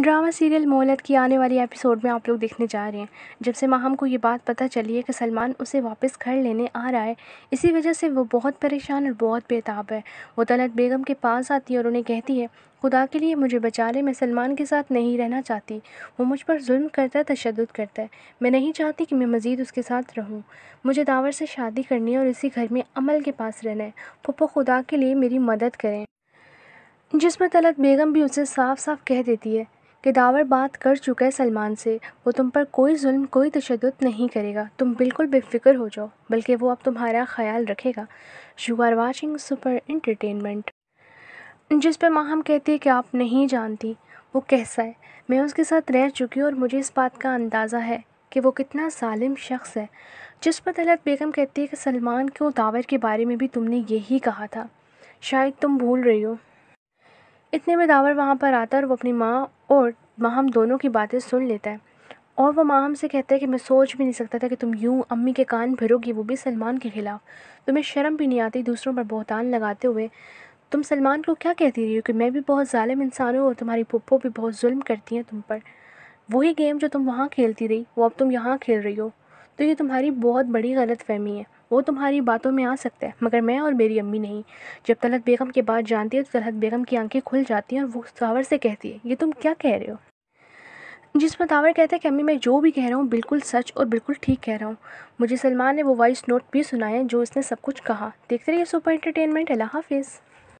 drama serial मोहलत की आने वाली एपिसोड में आप लोग देखने जा रहे हैं जब से माहम को ये बात पता चली है कि सलमान उसे वापस घर लेने आ रहा है इसी वजह से वो बहुत परेशान और बहुत बेताब है वो तलत बेगम के पास आती है और उन्हें कहती है खुदा के लिए मुझे बचा ले मैं सलमान के साथ नहीं रहना चाहती वो मुझ पर जुल्म करता है तशद करता है मैं नहीं चाहती कि मैं मज़ीद उसके साथ रहूँ मुझे दावर से शादी करनी है और इसी घर में अमल के पास रहना है पप्पो खुदा के लिए मेरी मदद करें जिसमें तलत बेगम भी उसे साफ साफ कह देती है कि दावर बात कर चुका है सलमान से वो तुम पर कोई जुल्म कोई तशद नहीं करेगा तुम बिल्कुल बेफिक्र हो जाओ बल्कि वो अब तुम्हारा ख्याल रखेगा you are watching super entertainment जिस पर माँ हम कहती है कि आप नहीं जानती वो कैसा है मैं उसके साथ रह चुकी हूँ और मुझे इस बात का अंदाज़ा है कि वो कितना सालिम शख्स है जिस पर तलत बेगम कहती है कि सलमान के दावर के बारे में भी तुमने यही कहा था शायद तुम भूल रही हो इतने में दावर वहाँ पर आता है और वो अपनी माँ और माहम दोनों की बातें सुन लेता है और वह माहम से कहता है कि मैं सोच भी नहीं सकता था कि तुम यूँ अम्मी के कान भरोगी वो भी सलमान के ख़िलाफ़ तुम्हें शर्म भी नहीं आती दूसरों पर बहतान लगाते हुए तुम सलमान को क्या कहती रही हो कि मैं भी बहुत ालिम इंसान हूँ और तुम्हारी पप्पो भी बहुत जुल्म करती हैं तुम पर वही गेम जो तुम वहाँ खेलती रही वो अब तुम यहाँ खेल रही हो तो ये तुम्हारी बहुत बड़ी गलत फहमी है वो तुम्हारी बातों में आ सकता है मगर मैं और मेरी अम्मी नहीं जब तलत बेगम के बात जानती है तो तलत बेगम की आंखें खुल जाती हैं और वो सावर से कहती है ये तुम क्या कह रहे हो जिस तावर कहते हैं कि अम्मी मैं जो भी कह रहा हूँ बिल्कुल सच और बिल्कुल ठीक कह रहा हूँ मुझे सलमान ने वो वॉइस नोट भी सुनाए जो इसने सब कुछ कहा देखते रहिए सुपर इंटरटेनमेंट अल्लाह हाफिज़